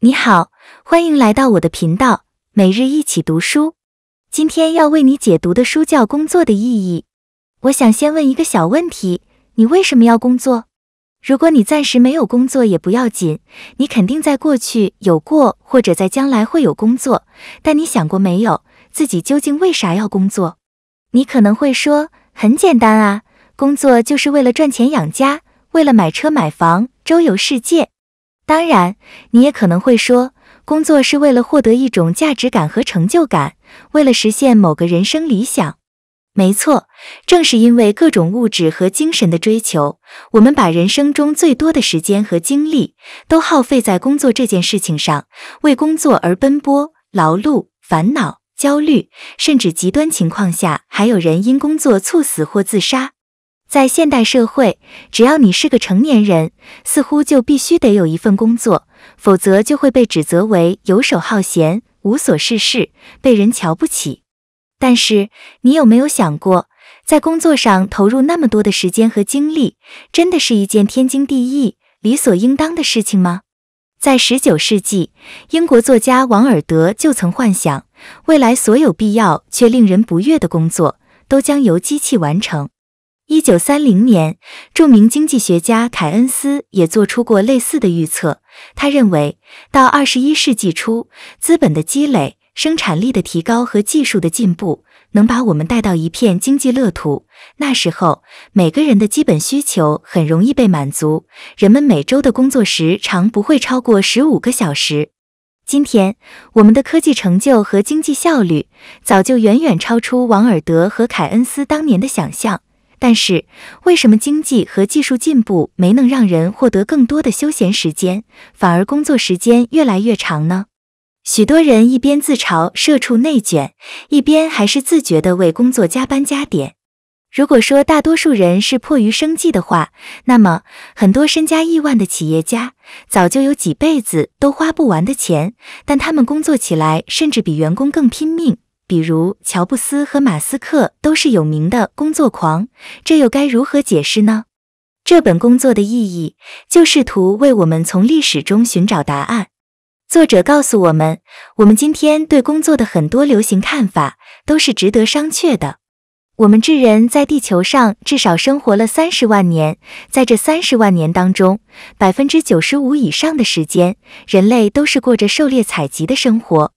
你好，欢迎来到我的频道，每日一起读书。今天要为你解读的书叫《工作的意义》。我想先问一个小问题：你为什么要工作？如果你暂时没有工作也不要紧，你肯定在过去有过或者在将来会有工作。但你想过没有，自己究竟为啥要工作？你可能会说，很简单啊，工作就是为了赚钱养家，为了买车买房，周游世界。当然，你也可能会说，工作是为了获得一种价值感和成就感，为了实现某个人生理想。没错，正是因为各种物质和精神的追求，我们把人生中最多的时间和精力都耗费在工作这件事情上，为工作而奔波、劳碌、烦恼、焦虑，甚至极端情况下，还有人因工作猝死或自杀。在现代社会，只要你是个成年人，似乎就必须得有一份工作，否则就会被指责为游手好闲、无所事事，被人瞧不起。但是，你有没有想过，在工作上投入那么多的时间和精力，真的是一件天经地义、理所应当的事情吗？在十九世纪，英国作家王尔德就曾幻想，未来所有必要却令人不悦的工作，都将由机器完成。一九三零年，著名经济学家凯恩斯也做出过类似的预测。他认为，到二十一世纪初，资本的积累、生产力的提高和技术的进步，能把我们带到一片经济乐土。那时候，每个人的基本需求很容易被满足，人们每周的工作时长不会超过十五个小时。今天，我们的科技成就和经济效率早就远远超出王尔德和凯恩斯当年的想象。但是，为什么经济和技术进步没能让人获得更多的休闲时间，反而工作时间越来越长呢？许多人一边自嘲社畜内卷，一边还是自觉的为工作加班加点。如果说大多数人是迫于生计的话，那么很多身家亿万的企业家，早就有几辈子都花不完的钱，但他们工作起来甚至比员工更拼命。比如乔布斯和马斯克都是有名的工作狂，这又该如何解释呢？这本《工作的意义》就试图为我们从历史中寻找答案。作者告诉我们，我们今天对工作的很多流行看法都是值得商榷的。我们智人在地球上至少生活了三十万年，在这三十万年当中，百分之九十五以上的时间，人类都是过着狩猎采集的生活。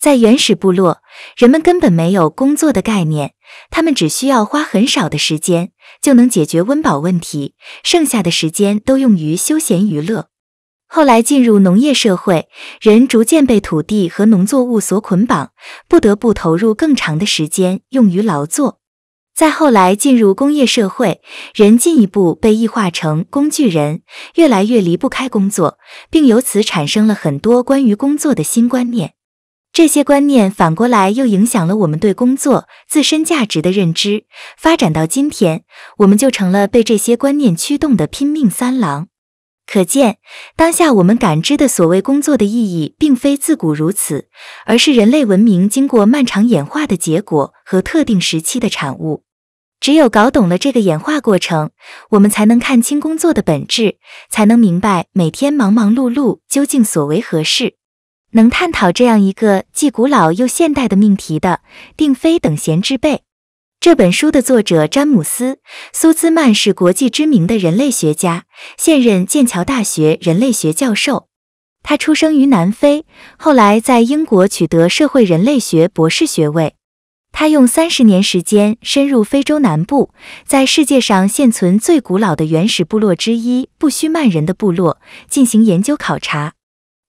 在原始部落，人们根本没有工作的概念，他们只需要花很少的时间就能解决温饱问题，剩下的时间都用于休闲娱乐。后来进入农业社会，人逐渐被土地和农作物所捆绑，不得不投入更长的时间用于劳作。再后来进入工业社会，人进一步被异化成工具人，越来越离不开工作，并由此产生了很多关于工作的新观念。这些观念反过来又影响了我们对工作自身价值的认知。发展到今天，我们就成了被这些观念驱动的拼命三郎。可见，当下我们感知的所谓工作的意义，并非自古如此，而是人类文明经过漫长演化的结果和特定时期的产物。只有搞懂了这个演化过程，我们才能看清工作的本质，才能明白每天忙忙碌碌究竟所为何事。能探讨这样一个既古老又现代的命题的，并非等闲之辈。这本书的作者詹姆斯·苏兹曼是国际知名的人类学家，现任剑桥大学人类学教授。他出生于南非，后来在英国取得社会人类学博士学位。他用三十年时间深入非洲南部，在世界上现存最古老的原始部落之一——布须曼人的部落进行研究考察。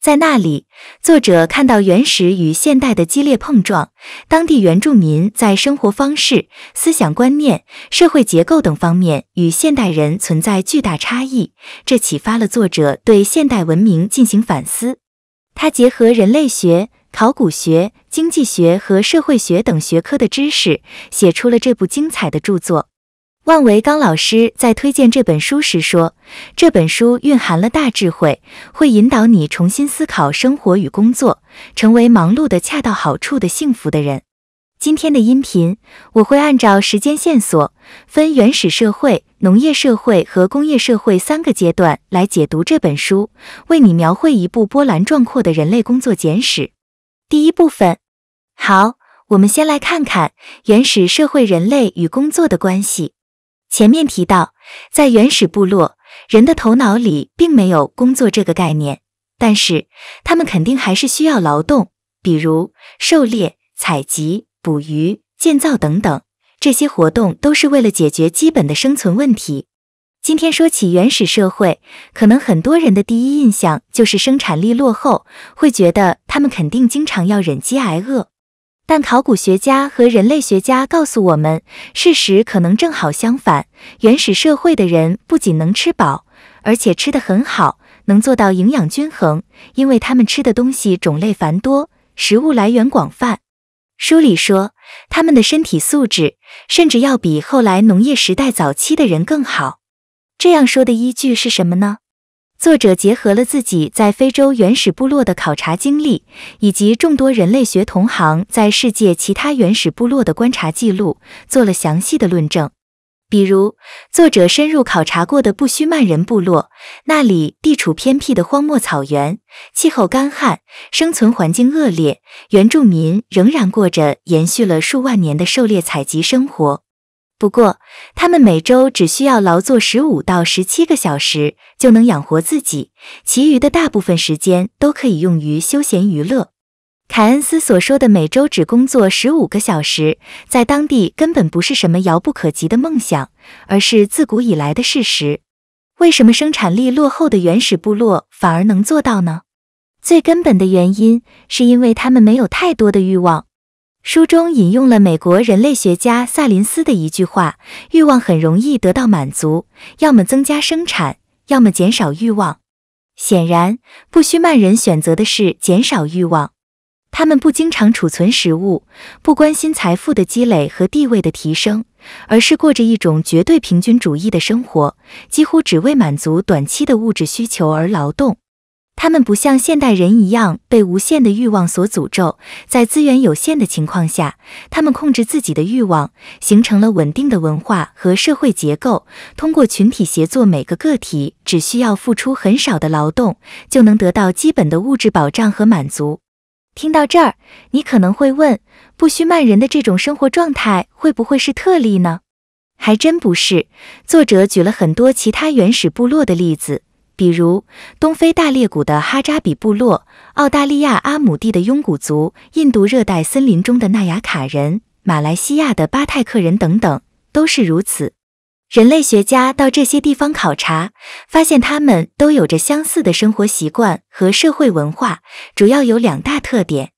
在那里，作者看到原始与现代的激烈碰撞，当地原住民在生活方式、思想观念、社会结构等方面与现代人存在巨大差异，这启发了作者对现代文明进行反思。他结合人类学、考古学、经济学和社会学等学科的知识，写出了这部精彩的著作。范维刚老师在推荐这本书时说：“这本书蕴含了大智慧，会引导你重新思考生活与工作，成为忙碌的恰到好处的幸福的人。”今天的音频我会按照时间线索，分原始社会、农业社会和工业社会三个阶段来解读这本书，为你描绘一部波澜壮阔的人类工作简史。第一部分，好，我们先来看看原始社会人类与工作的关系。前面提到，在原始部落，人的头脑里并没有“工作”这个概念，但是他们肯定还是需要劳动，比如狩猎、采集、捕鱼、建造等等，这些活动都是为了解决基本的生存问题。今天说起原始社会，可能很多人的第一印象就是生产力落后，会觉得他们肯定经常要忍饥挨饿。但考古学家和人类学家告诉我们，事实可能正好相反。原始社会的人不仅能吃饱，而且吃得很好，能做到营养均衡，因为他们吃的东西种类繁多，食物来源广泛。书里说，他们的身体素质甚至要比后来农业时代早期的人更好。这样说的依据是什么呢？作者结合了自己在非洲原始部落的考察经历，以及众多人类学同行在世界其他原始部落的观察记录，做了详细的论证。比如，作者深入考察过的布须曼人部落，那里地处偏僻的荒漠草原，气候干旱，生存环境恶劣，原住民仍然过着延续了数万年的狩猎采集生活。不过，他们每周只需要劳作十五到十七个小时就能养活自己，其余的大部分时间都可以用于休闲娱乐。凯恩斯所说的每周只工作十五个小时，在当地根本不是什么遥不可及的梦想，而是自古以来的事实。为什么生产力落后的原始部落反而能做到呢？最根本的原因是因为他们没有太多的欲望。书中引用了美国人类学家萨林斯的一句话：“欲望很容易得到满足，要么增加生产，要么减少欲望。”显然，布须曼人选择的是减少欲望。他们不经常储存食物，不关心财富的积累和地位的提升，而是过着一种绝对平均主义的生活，几乎只为满足短期的物质需求而劳动。他们不像现代人一样被无限的欲望所诅咒，在资源有限的情况下，他们控制自己的欲望，形成了稳定的文化和社会结构。通过群体协作，每个个体只需要付出很少的劳动，就能得到基本的物质保障和满足。听到这儿，你可能会问：布须曼人的这种生活状态会不会是特例呢？还真不是，作者举了很多其他原始部落的例子。比如东非大裂谷的哈扎比部落、澳大利亚阿姆蒂的拥古族、印度热带森林中的纳雅卡人、马来西亚的巴泰克人等等，都是如此。人类学家到这些地方考察，发现他们都有着相似的生活习惯和社会文化，主要有两大特点：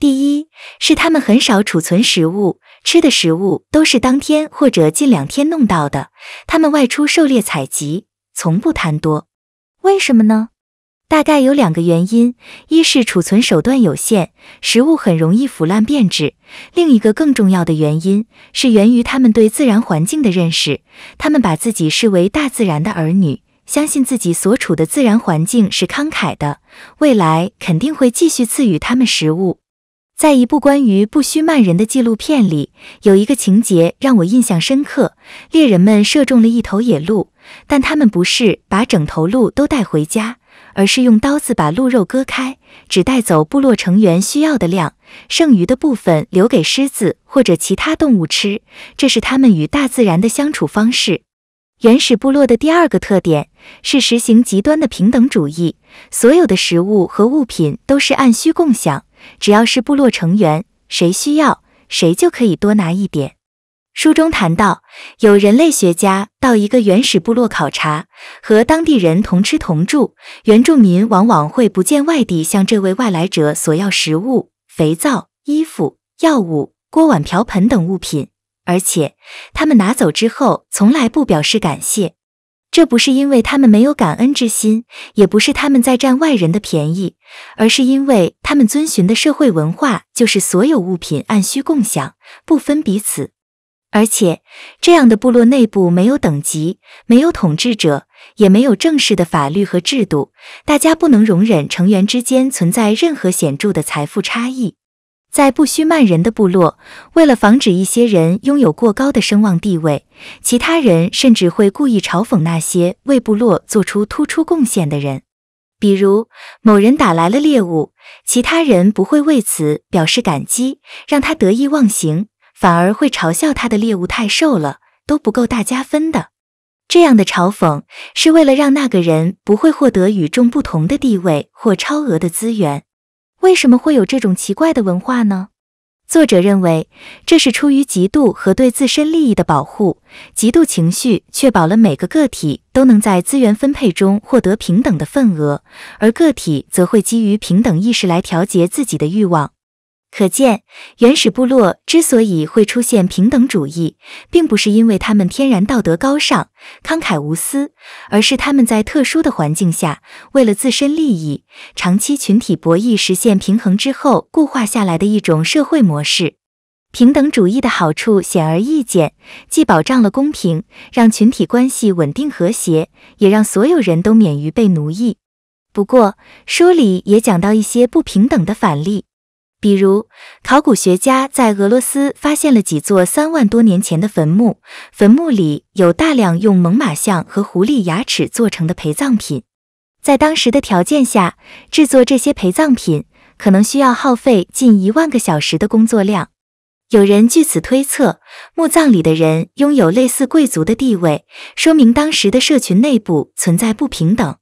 第一，是他们很少储存食物，吃的食物都是当天或者近两天弄到的；他们外出狩猎采集，从不贪多。为什么呢？大概有两个原因，一是储存手段有限，食物很容易腐烂变质；另一个更重要的原因是源于他们对自然环境的认识，他们把自己视为大自然的儿女，相信自己所处的自然环境是慷慨的，未来肯定会继续赐予他们食物。在一部关于不须曼人的纪录片里，有一个情节让我印象深刻：猎人们射中了一头野鹿，但他们不是把整头鹿都带回家，而是用刀子把鹿肉割开，只带走部落成员需要的量，剩余的部分留给狮子或者其他动物吃。这是他们与大自然的相处方式。原始部落的第二个特点是实行极端的平等主义，所有的食物和物品都是按需共享。只要是部落成员，谁需要谁就可以多拿一点。书中谈到，有人类学家到一个原始部落考察，和当地人同吃同住，原住民往往会不见外地向这位外来者索要食物、肥皂、衣服、药物、锅碗瓢盆等物品，而且他们拿走之后从来不表示感谢。这不是因为他们没有感恩之心，也不是他们在占外人的便宜，而是因为他们遵循的社会文化就是所有物品按需共享，不分彼此。而且，这样的部落内部没有等级，没有统治者，也没有正式的法律和制度，大家不能容忍成员之间存在任何显著的财富差异。在不需曼人的部落，为了防止一些人拥有过高的声望地位，其他人甚至会故意嘲讽那些为部落做出突出贡献的人。比如，某人打来了猎物，其他人不会为此表示感激，让他得意忘形，反而会嘲笑他的猎物太瘦了，都不够大家分的。这样的嘲讽是为了让那个人不会获得与众不同的地位或超额的资源。为什么会有这种奇怪的文化呢？作者认为，这是出于嫉妒和对自身利益的保护。嫉妒情绪确保了每个个体都能在资源分配中获得平等的份额，而个体则会基于平等意识来调节自己的欲望。可见，原始部落之所以会出现平等主义，并不是因为他们天然道德高尚、慷慨无私，而是他们在特殊的环境下，为了自身利益，长期群体博弈实现平衡之后固化下来的一种社会模式。平等主义的好处显而易见，既保障了公平，让群体关系稳定和谐，也让所有人都免于被奴役。不过，书里也讲到一些不平等的反例。比如，考古学家在俄罗斯发现了几座三万多年前的坟墓，坟墓里有大量用猛犸象和狐狸牙齿做成的陪葬品。在当时的条件下，制作这些陪葬品可能需要耗费近一万个小时的工作量。有人据此推测，墓葬里的人拥有类似贵族的地位，说明当时的社群内部存在不平等。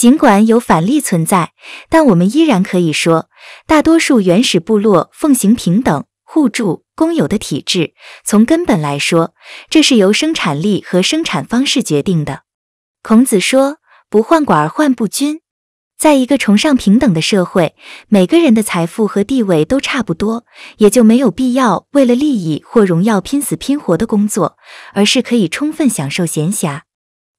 尽管有反例存在，但我们依然可以说，大多数原始部落奉行平等、互助、公有的体制。从根本来说，这是由生产力和生产方式决定的。孔子说：“不患寡而患不均。”在一个崇尚平等的社会，每个人的财富和地位都差不多，也就没有必要为了利益或荣耀拼死拼活的工作，而是可以充分享受闲暇。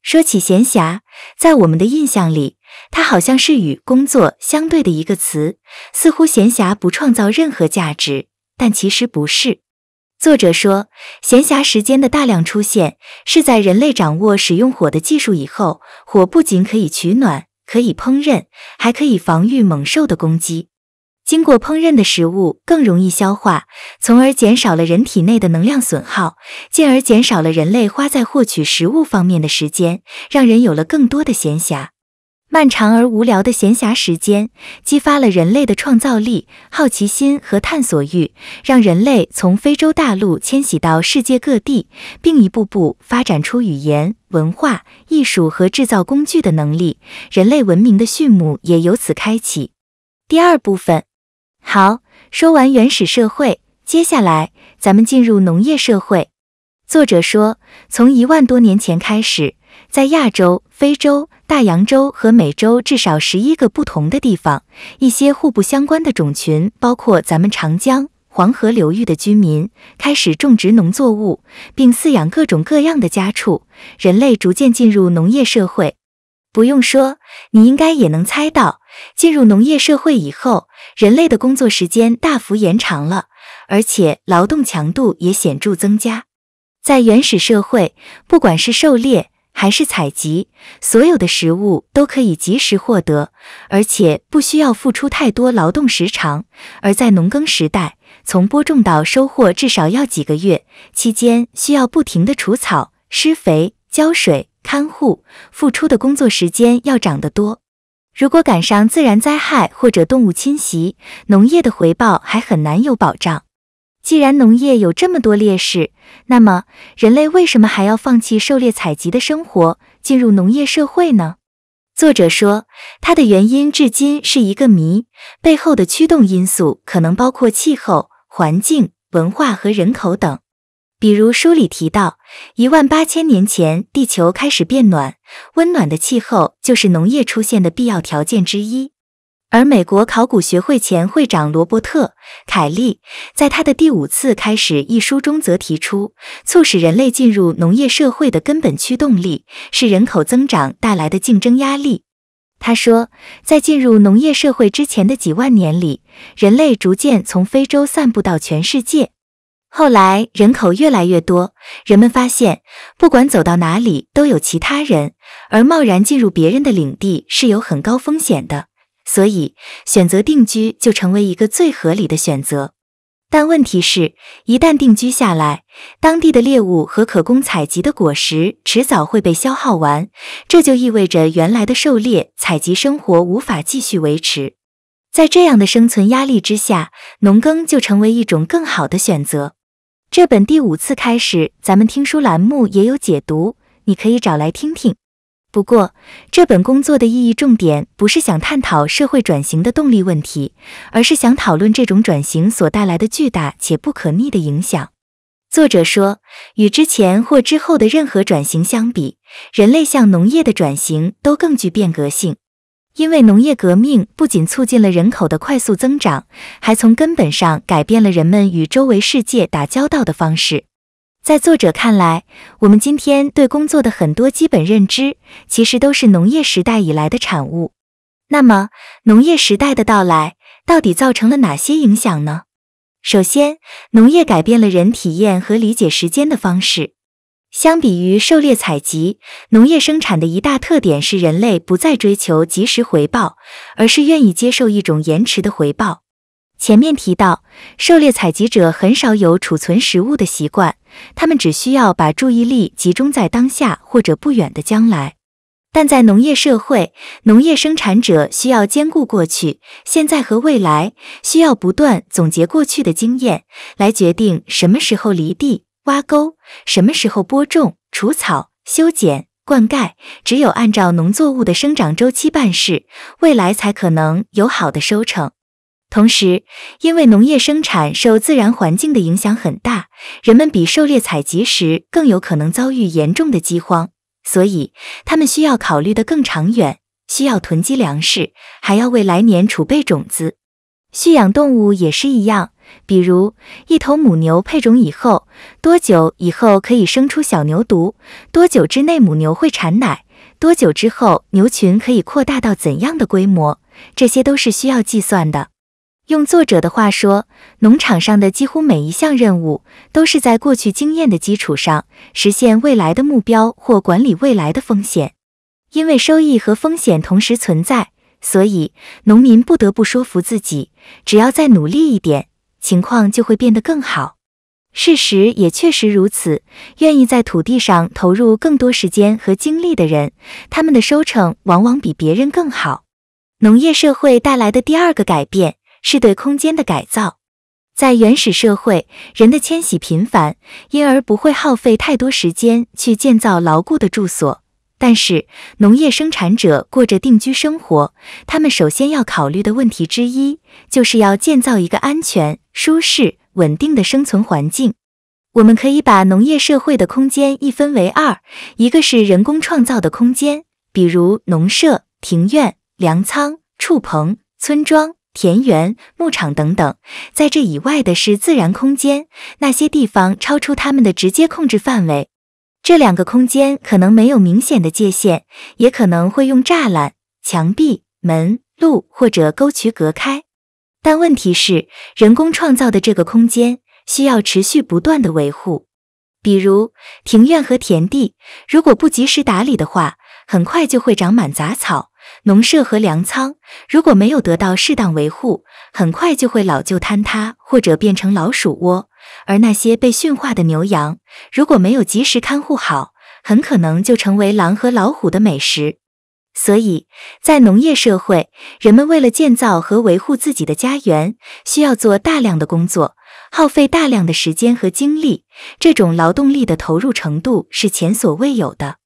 说起闲暇，在我们的印象里，它好像是与工作相对的一个词，似乎闲暇不创造任何价值，但其实不是。作者说，闲暇时间的大量出现，是在人类掌握使用火的技术以后，火不仅可以取暖，可以烹饪，还可以防御猛兽的攻击。经过烹饪的食物更容易消化，从而减少了人体内的能量损耗，进而减少了人类花在获取食物方面的时间，让人有了更多的闲暇。漫长而无聊的闲暇时间激发了人类的创造力、好奇心和探索欲，让人类从非洲大陆迁徙到世界各地，并一步步发展出语言、文化、艺术和制造工具的能力。人类文明的序幕也由此开启。第二部分。好，说完原始社会，接下来咱们进入农业社会。作者说，从一万多年前开始，在亚洲、非洲、大洋洲和美洲至少十一个不同的地方，一些互不相关的种群，包括咱们长江、黄河流域的居民，开始种植农作物，并饲养各种各样的家畜，人类逐渐进入农业社会。不用说，你应该也能猜到。进入农业社会以后，人类的工作时间大幅延长了，而且劳动强度也显著增加。在原始社会，不管是狩猎还是采集，所有的食物都可以及时获得，而且不需要付出太多劳动时长；而在农耕时代，从播种到收获至少要几个月，期间需要不停的除草、施肥、浇水、看护，付出的工作时间要长得多。如果赶上自然灾害或者动物侵袭，农业的回报还很难有保障。既然农业有这么多劣势，那么人类为什么还要放弃狩猎采集的生活，进入农业社会呢？作者说，它的原因至今是一个谜，背后的驱动因素可能包括气候、环境、文化和人口等。比如书里提到，一万八千年前地球开始变暖，温暖的气候就是农业出现的必要条件之一。而美国考古学会前会长罗伯特·凯利在他的《第五次开始》一书中则提出，促使人类进入农业社会的根本驱动力是人口增长带来的竞争压力。他说，在进入农业社会之前的几万年里，人类逐渐从非洲散布到全世界。后来人口越来越多，人们发现不管走到哪里都有其他人，而贸然进入别人的领地是有很高风险的，所以选择定居就成为一个最合理的选择。但问题是，一旦定居下来，当地的猎物和可供采集的果实迟早会被消耗完，这就意味着原来的狩猎采集生活无法继续维持。在这样的生存压力之下，农耕就成为一种更好的选择。这本第五次开始，咱们听书栏目也有解读，你可以找来听听。不过，这本工作的意义重点不是想探讨社会转型的动力问题，而是想讨论这种转型所带来的巨大且不可逆的影响。作者说，与之前或之后的任何转型相比，人类向农业的转型都更具变革性。因为农业革命不仅促进了人口的快速增长，还从根本上改变了人们与周围世界打交道的方式。在作者看来，我们今天对工作的很多基本认知，其实都是农业时代以来的产物。那么，农业时代的到来到底造成了哪些影响呢？首先，农业改变了人体验和理解时间的方式。相比于狩猎采集，农业生产的一大特点是人类不再追求及时回报，而是愿意接受一种延迟的回报。前面提到，狩猎采集者很少有储存食物的习惯，他们只需要把注意力集中在当下或者不远的将来。但在农业社会，农业生产者需要兼顾过去、现在和未来，需要不断总结过去的经验，来决定什么时候犁地。挖沟，什么时候播种、除草、修剪、灌溉，只有按照农作物的生长周期办事，未来才可能有好的收成。同时，因为农业生产受自然环境的影响很大，人们比狩猎采集时更有可能遭遇严重的饥荒，所以他们需要考虑得更长远，需要囤积粮食，还要为来年储备种子。驯养动物也是一样，比如一头母牛配种以后，多久以后可以生出小牛犊？多久之内母牛会产奶？多久之后牛群可以扩大到怎样的规模？这些都是需要计算的。用作者的话说，农场上的几乎每一项任务都是在过去经验的基础上，实现未来的目标或管理未来的风险，因为收益和风险同时存在。所以，农民不得不说服自己，只要再努力一点，情况就会变得更好。事实也确实如此。愿意在土地上投入更多时间和精力的人，他们的收成往往比别人更好。农业社会带来的第二个改变是对空间的改造。在原始社会，人的迁徙频繁，因而不会耗费太多时间去建造牢固的住所。但是，农业生产者过着定居生活，他们首先要考虑的问题之一，就是要建造一个安全、舒适、稳定的生存环境。我们可以把农业社会的空间一分为二，一个是人工创造的空间，比如农舍、庭院、粮仓、畜棚、村庄、田园、牧场等等；在这以外的是自然空间，那些地方超出他们的直接控制范围。这两个空间可能没有明显的界限，也可能会用栅栏、墙壁、门、路或者沟渠隔开。但问题是，人工创造的这个空间需要持续不断的维护。比如庭院和田地，如果不及时打理的话，很快就会长满杂草；农舍和粮仓如果没有得到适当维护，很快就会老旧坍塌或者变成老鼠窝。而那些被驯化的牛羊，如果没有及时看护好，很可能就成为狼和老虎的美食。所以，在农业社会，人们为了建造和维护自己的家园，需要做大量的工作，耗费大量的时间和精力。这种劳动力的投入程度是前所未有的。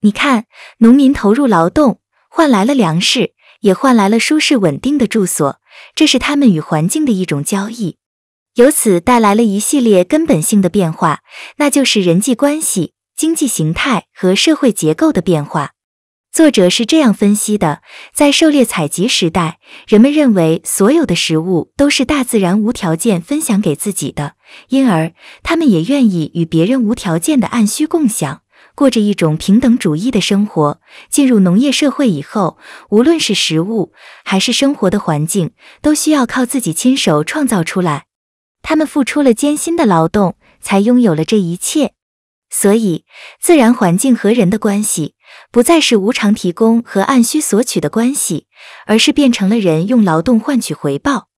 你看，农民投入劳动，换来了粮食，也换来了舒适稳定的住所，这是他们与环境的一种交易。由此带来了一系列根本性的变化，那就是人际关系、经济形态和社会结构的变化。作者是这样分析的：在狩猎采集时代，人们认为所有的食物都是大自然无条件分享给自己的，因而他们也愿意与别人无条件的按需共享，过着一种平等主义的生活。进入农业社会以后，无论是食物还是生活的环境，都需要靠自己亲手创造出来。他们付出了艰辛的劳动，才拥有了这一切。所以，自然环境和人的关系不再是无偿提供和按需索取的关系，而是变成了人用劳动换取回报。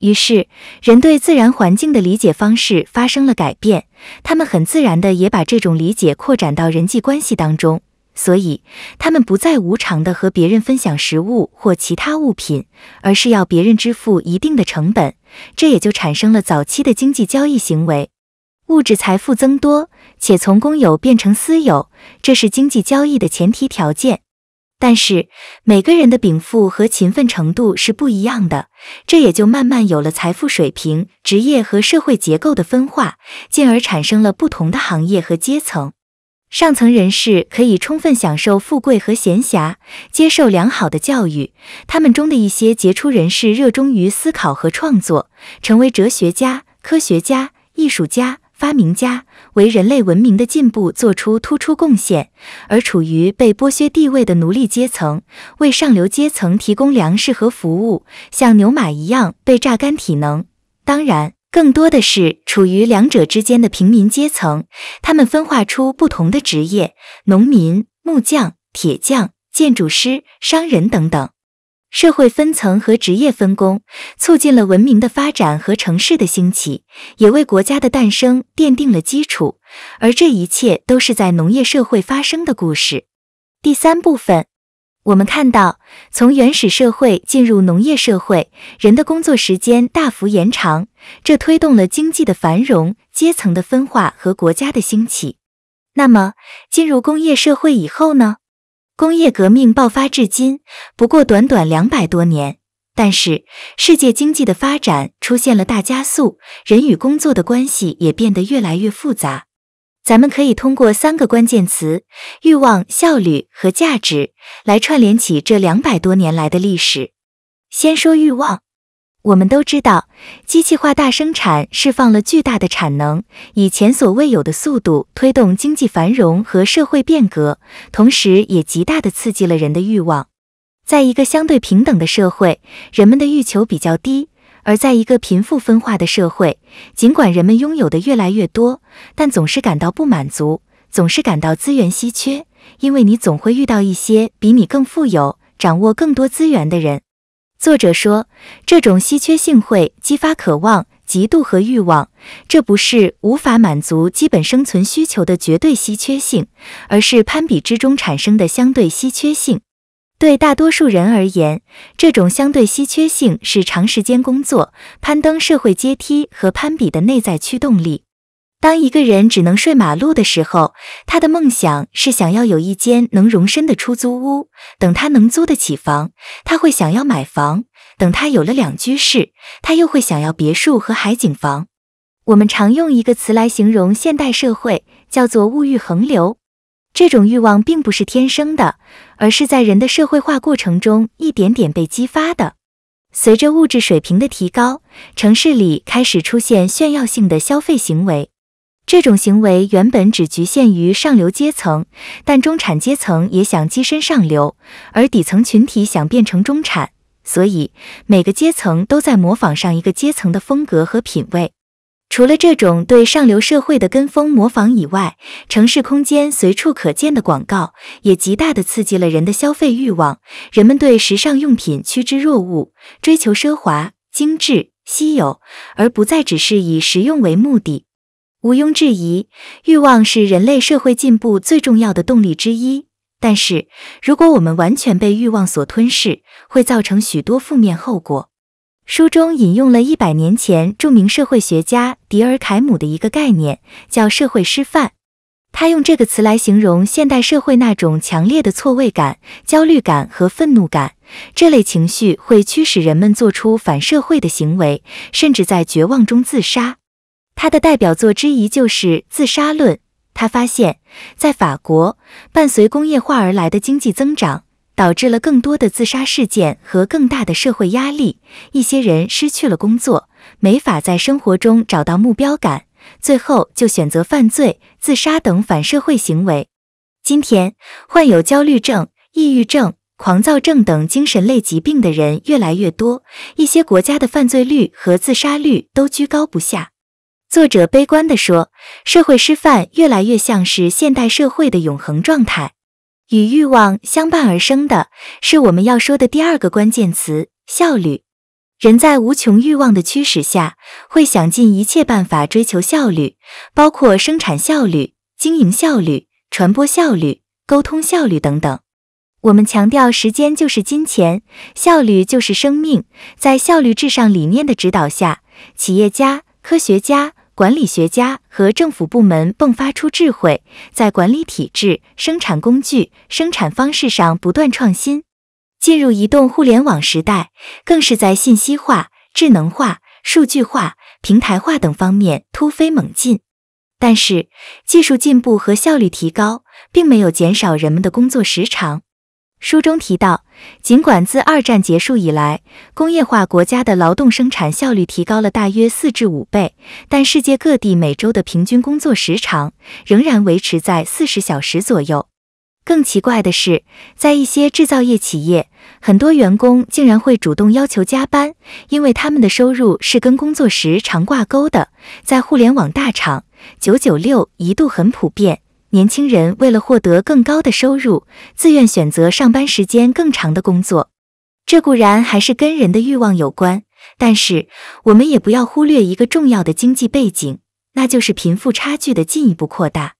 于是，人对自然环境的理解方式发生了改变，他们很自然的也把这种理解扩展到人际关系当中。所以，他们不再无偿的和别人分享食物或其他物品，而是要别人支付一定的成本。这也就产生了早期的经济交易行为，物质财富增多，且从公有变成私有，这是经济交易的前提条件。但是每个人的禀赋和勤奋程度是不一样的，这也就慢慢有了财富水平、职业和社会结构的分化，进而产生了不同的行业和阶层。上层人士可以充分享受富贵和闲暇，接受良好的教育。他们中的一些杰出人士热衷于思考和创作，成为哲学家、科学家、艺术家、发明家，为人类文明的进步做出突出贡献。而处于被剥削地位的奴隶阶层，为上流阶层提供粮食和服务，像牛马一样被榨干体能。当然。更多的是处于两者之间的平民阶层，他们分化出不同的职业：农民、木匠、铁匠、建筑师、商人等等。社会分层和职业分工促进了文明的发展和城市的兴起，也为国家的诞生奠定了基础。而这一切都是在农业社会发生的故事。第三部分。我们看到，从原始社会进入农业社会，人的工作时间大幅延长，这推动了经济的繁荣、阶层的分化和国家的兴起。那么，进入工业社会以后呢？工业革命爆发至今不过短短两百多年，但是世界经济的发展出现了大加速，人与工作的关系也变得越来越复杂。咱们可以通过三个关键词——欲望、效率和价值，来串联起这两百多年来的历史。先说欲望，我们都知道，机器化大生产释放了巨大的产能，以前所未有的速度推动经济繁荣和社会变革，同时也极大的刺激了人的欲望。在一个相对平等的社会，人们的欲求比较低。而在一个贫富分化的社会，尽管人们拥有的越来越多，但总是感到不满足，总是感到资源稀缺，因为你总会遇到一些比你更富有、掌握更多资源的人。作者说，这种稀缺性会激发渴望、嫉妒和欲望。这不是无法满足基本生存需求的绝对稀缺性，而是攀比之中产生的相对稀缺性。对大多数人而言，这种相对稀缺性是长时间工作、攀登社会阶梯和攀比的内在驱动力。当一个人只能睡马路的时候，他的梦想是想要有一间能容身的出租屋；等他能租得起房，他会想要买房；等他有了两居室，他又会想要别墅和海景房。我们常用一个词来形容现代社会，叫做物欲横流。这种欲望并不是天生的，而是在人的社会化过程中一点点被激发的。随着物质水平的提高，城市里开始出现炫耀性的消费行为。这种行为原本只局限于上流阶层，但中产阶层也想跻身上流，而底层群体想变成中产，所以每个阶层都在模仿上一个阶层的风格和品味。除了这种对上流社会的跟风模仿以外，城市空间随处可见的广告也极大地刺激了人的消费欲望。人们对时尚用品趋之若鹜，追求奢华、精致、稀有，而不再只是以实用为目的。毋庸置疑，欲望是人类社会进步最重要的动力之一。但是，如果我们完全被欲望所吞噬，会造成许多负面后果。书中引用了一百年前著名社会学家迪尔凯姆的一个概念，叫“社会失范”。他用这个词来形容现代社会那种强烈的错位感、焦虑感和愤怒感。这类情绪会驱使人们做出反社会的行为，甚至在绝望中自杀。他的代表作之一就是《自杀论》。他发现，在法国，伴随工业化而来的经济增长。导致了更多的自杀事件和更大的社会压力。一些人失去了工作，没法在生活中找到目标感，最后就选择犯罪、自杀等反社会行为。今天，患有焦虑症、抑郁症、狂躁症等精神类疾病的人越来越多，一些国家的犯罪率和自杀率都居高不下。作者悲观地说：“社会失范越来越像是现代社会的永恒状态。”与欲望相伴而生的是我们要说的第二个关键词——效率。人在无穷欲望的驱使下，会想尽一切办法追求效率，包括生产效率、经营效率、传播效率、沟通效率等等。我们强调，时间就是金钱，效率就是生命。在效率至上理念的指导下，企业家、科学家。管理学家和政府部门迸发出智慧，在管理体制、生产工具、生产方式上不断创新。进入移动互联网时代，更是在信息化、智能化、数据化、平台化等方面突飞猛进。但是，技术进步和效率提高，并没有减少人们的工作时长。书中提到，尽管自二战结束以来，工业化国家的劳动生产效率提高了大约四至五倍，但世界各地每周的平均工作时长仍然维持在四十小时左右。更奇怪的是，在一些制造业企业，很多员工竟然会主动要求加班，因为他们的收入是跟工作时长挂钩的。在互联网大厂，九九六一度很普遍。年轻人为了获得更高的收入，自愿选择上班时间更长的工作。这固然还是跟人的欲望有关，但是我们也不要忽略一个重要的经济背景，那就是贫富差距的进一步扩大。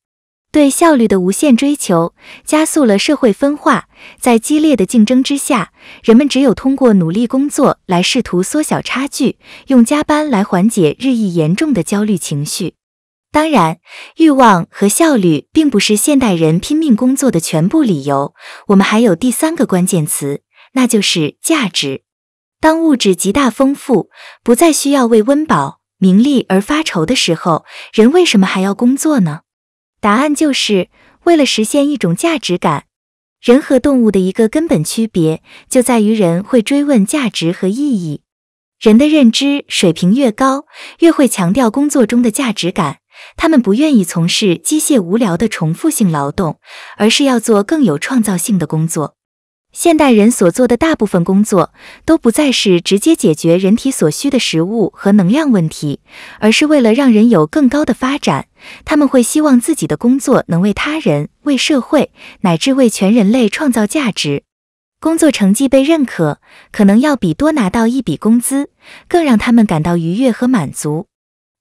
对效率的无限追求，加速了社会分化。在激烈的竞争之下，人们只有通过努力工作来试图缩小差距，用加班来缓解日益严重的焦虑情绪。当然，欲望和效率并不是现代人拼命工作的全部理由。我们还有第三个关键词，那就是价值。当物质极大丰富，不再需要为温饱、名利而发愁的时候，人为什么还要工作呢？答案就是为了实现一种价值感。人和动物的一个根本区别就在于，人会追问价值和意义。人的认知水平越高，越会强调工作中的价值感。他们不愿意从事机械无聊的重复性劳动，而是要做更有创造性的工作。现代人所做的大部分工作都不再是直接解决人体所需的食物和能量问题，而是为了让人有更高的发展。他们会希望自己的工作能为他人、为社会乃至为全人类创造价值。工作成绩被认可，可能要比多拿到一笔工资更让他们感到愉悦和满足。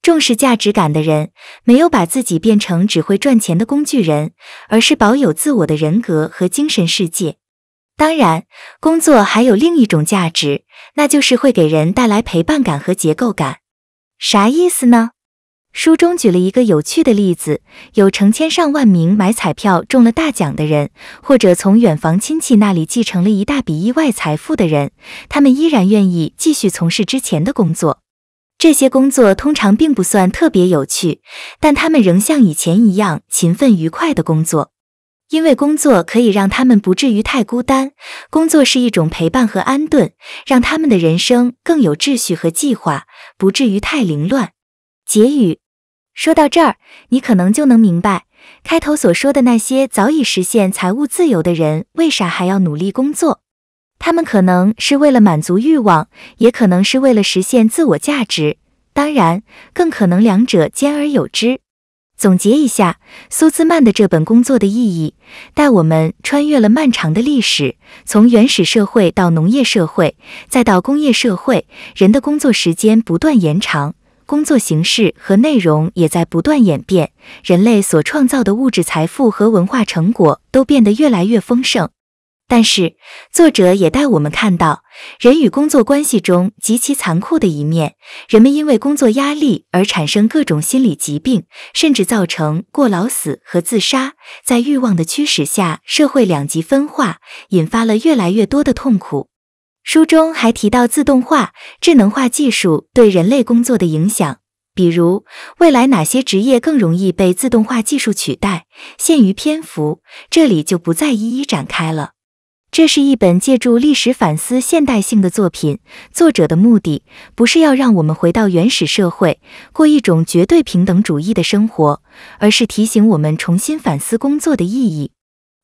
重视价值感的人，没有把自己变成只会赚钱的工具人，而是保有自我的人格和精神世界。当然，工作还有另一种价值，那就是会给人带来陪伴感和结构感。啥意思呢？书中举了一个有趣的例子：有成千上万名买彩票中了大奖的人，或者从远房亲戚那里继承了一大笔意外财富的人，他们依然愿意继续从事之前的工作。这些工作通常并不算特别有趣，但他们仍像以前一样勤奋愉快的工作，因为工作可以让他们不至于太孤单。工作是一种陪伴和安顿，让他们的人生更有秩序和计划，不至于太凌乱。结语，说到这儿，你可能就能明白，开头所说的那些早已实现财务自由的人为啥还要努力工作。他们可能是为了满足欲望，也可能是为了实现自我价值，当然，更可能两者兼而有之。总结一下，苏兹曼的这本《工作的意义》带我们穿越了漫长的历史，从原始社会到农业社会，再到工业社会，人的工作时间不断延长，工作形式和内容也在不断演变，人类所创造的物质财富和文化成果都变得越来越丰盛。但是，作者也带我们看到人与工作关系中极其残酷的一面。人们因为工作压力而产生各种心理疾病，甚至造成过劳死和自杀。在欲望的驱使下，社会两极分化，引发了越来越多的痛苦。书中还提到自动化、智能化技术对人类工作的影响，比如未来哪些职业更容易被自动化技术取代。限于篇幅，这里就不再一一展开了。这是一本借助历史反思现代性的作品。作者的目的不是要让我们回到原始社会，过一种绝对平等主义的生活，而是提醒我们重新反思工作的意义。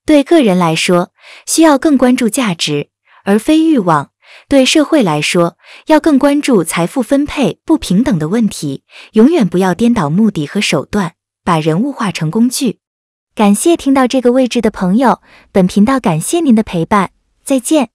对个人来说，需要更关注价值而非欲望；对社会来说，要更关注财富分配不平等的问题。永远不要颠倒目的和手段，把人物化成工具。感谢听到这个位置的朋友，本频道感谢您的陪伴，再见。